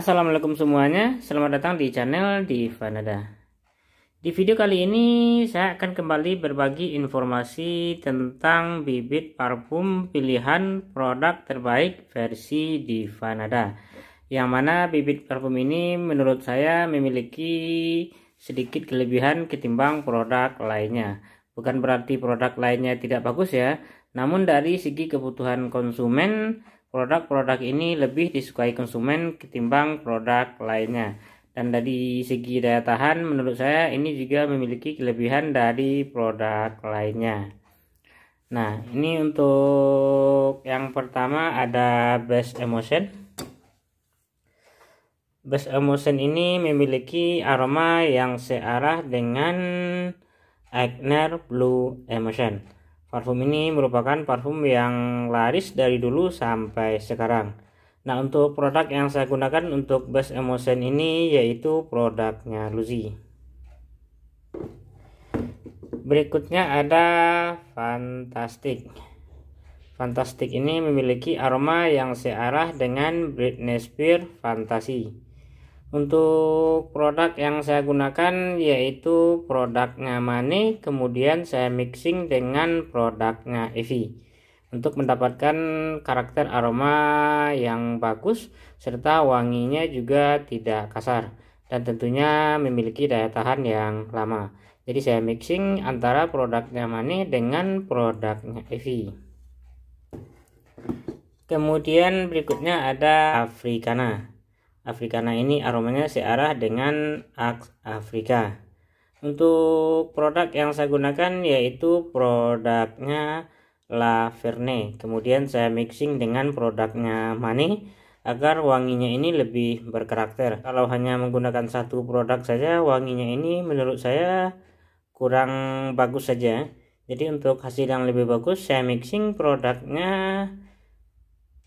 Assalamualaikum semuanya, selamat datang di channel Divanada Di video kali ini saya akan kembali berbagi informasi tentang bibit parfum pilihan produk terbaik versi Divanada Yang mana bibit parfum ini menurut saya memiliki sedikit kelebihan ketimbang produk lainnya Bukan berarti produk lainnya tidak bagus ya namun dari segi kebutuhan konsumen Produk-produk ini lebih disukai konsumen ketimbang produk lainnya. Dan dari segi daya tahan, menurut saya ini juga memiliki kelebihan dari produk lainnya. Nah, ini untuk yang pertama ada Best emotion. Best emotion ini memiliki aroma yang searah dengan Eigner Blue Emotion. Parfum ini merupakan parfum yang laris dari dulu sampai sekarang. Nah, untuk produk yang saya gunakan untuk base emulsion ini yaitu produknya Luzi. Berikutnya ada Fantastic. Fantastic ini memiliki aroma yang searah dengan Britney Spears Fantasi. Untuk produk yang saya gunakan yaitu produknya Mane, kemudian saya mixing dengan produknya Evi untuk mendapatkan karakter aroma yang bagus serta wanginya juga tidak kasar dan tentunya memiliki daya tahan yang lama. Jadi saya mixing antara produknya Mane dengan produknya Evi. Kemudian berikutnya ada Africana. Africana ini aromanya searah dengan Ax Afrika. Untuk produk yang saya gunakan yaitu produknya La Verne. Kemudian saya mixing dengan produknya Mani agar wanginya ini lebih berkarakter. Kalau hanya menggunakan satu produk saja wanginya ini menurut saya kurang bagus saja. Jadi untuk hasil yang lebih bagus saya mixing produknya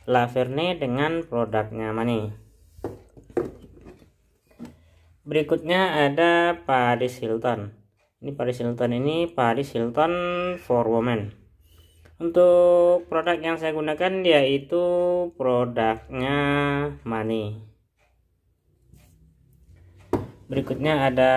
La Verne dengan produknya Mani berikutnya ada Paris Hilton ini Paris Hilton ini Paris Hilton for women untuk produk yang saya gunakan yaitu produknya money berikutnya ada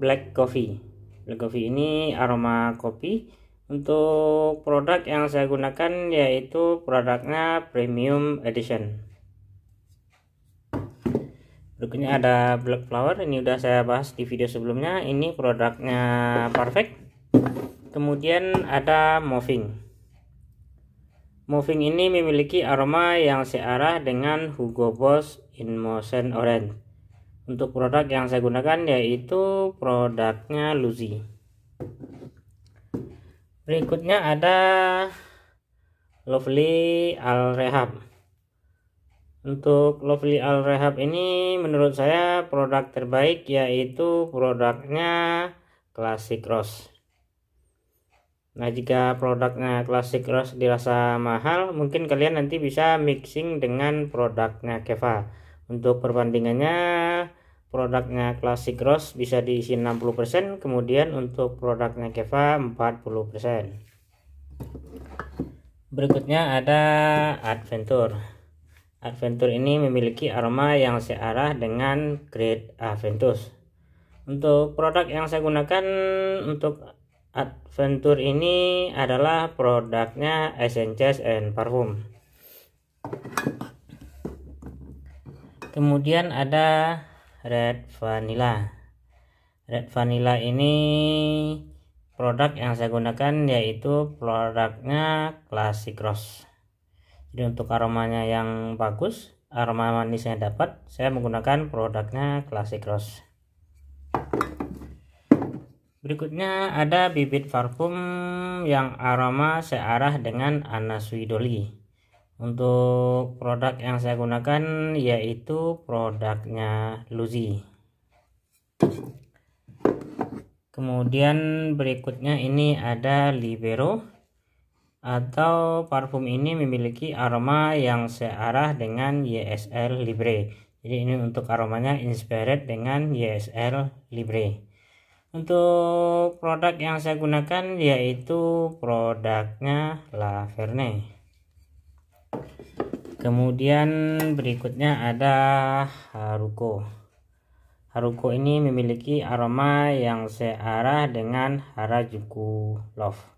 black coffee black coffee ini aroma kopi untuk produk yang saya gunakan yaitu produknya premium edition berikutnya ada black flower ini udah saya bahas di video sebelumnya ini produknya perfect kemudian ada moving moving ini memiliki aroma yang searah dengan Hugo Boss in motion orange untuk produk yang saya gunakan yaitu produknya Luzi berikutnya ada lovely al rehab untuk Lovely Al Rehab ini menurut saya produk terbaik yaitu produknya Classic Rose. Nah jika produknya Classic Rose dirasa mahal mungkin kalian nanti bisa mixing dengan produknya Keva. Untuk perbandingannya produknya Classic Rose bisa diisi 60% kemudian untuk produknya Keva 40%. Berikutnya ada Adventure. Adventure ini memiliki aroma yang searah dengan Great Aventus. Untuk produk yang saya gunakan untuk Adventure ini adalah produknya Essences and Parfum. Kemudian ada Red Vanilla. Red Vanilla ini produk yang saya gunakan yaitu produknya Classic Rose jadi untuk aromanya yang bagus aroma manis yang dapat saya menggunakan produknya classic rose berikutnya ada bibit parfum yang aroma searah dengan anasui doli untuk produk yang saya gunakan yaitu produknya Luzi kemudian berikutnya ini ada Libero atau parfum ini memiliki aroma yang searah dengan YSL Libre. Jadi ini untuk aromanya inspired dengan YSL Libre. Untuk produk yang saya gunakan yaitu produknya La Verne. Kemudian berikutnya ada Haruko. Haruko ini memiliki aroma yang searah dengan Harajuku Love.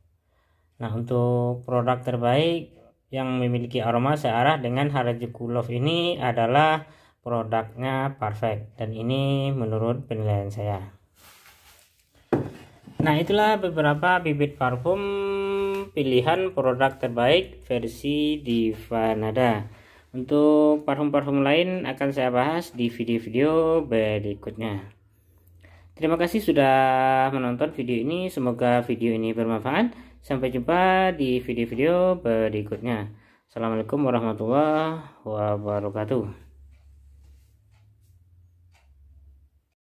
Nah untuk produk terbaik yang memiliki aroma searah dengan Harajuku Love ini adalah produknya Perfect dan ini menurut penilaian saya. Nah itulah beberapa bibit parfum pilihan produk terbaik versi Divanada. Untuk parfum-parfum lain akan saya bahas di video-video berikutnya. Terima kasih sudah menonton video ini. Semoga video ini bermanfaat. Sampai jumpa di video-video berikutnya. Assalamualaikum warahmatullahi wabarakatuh.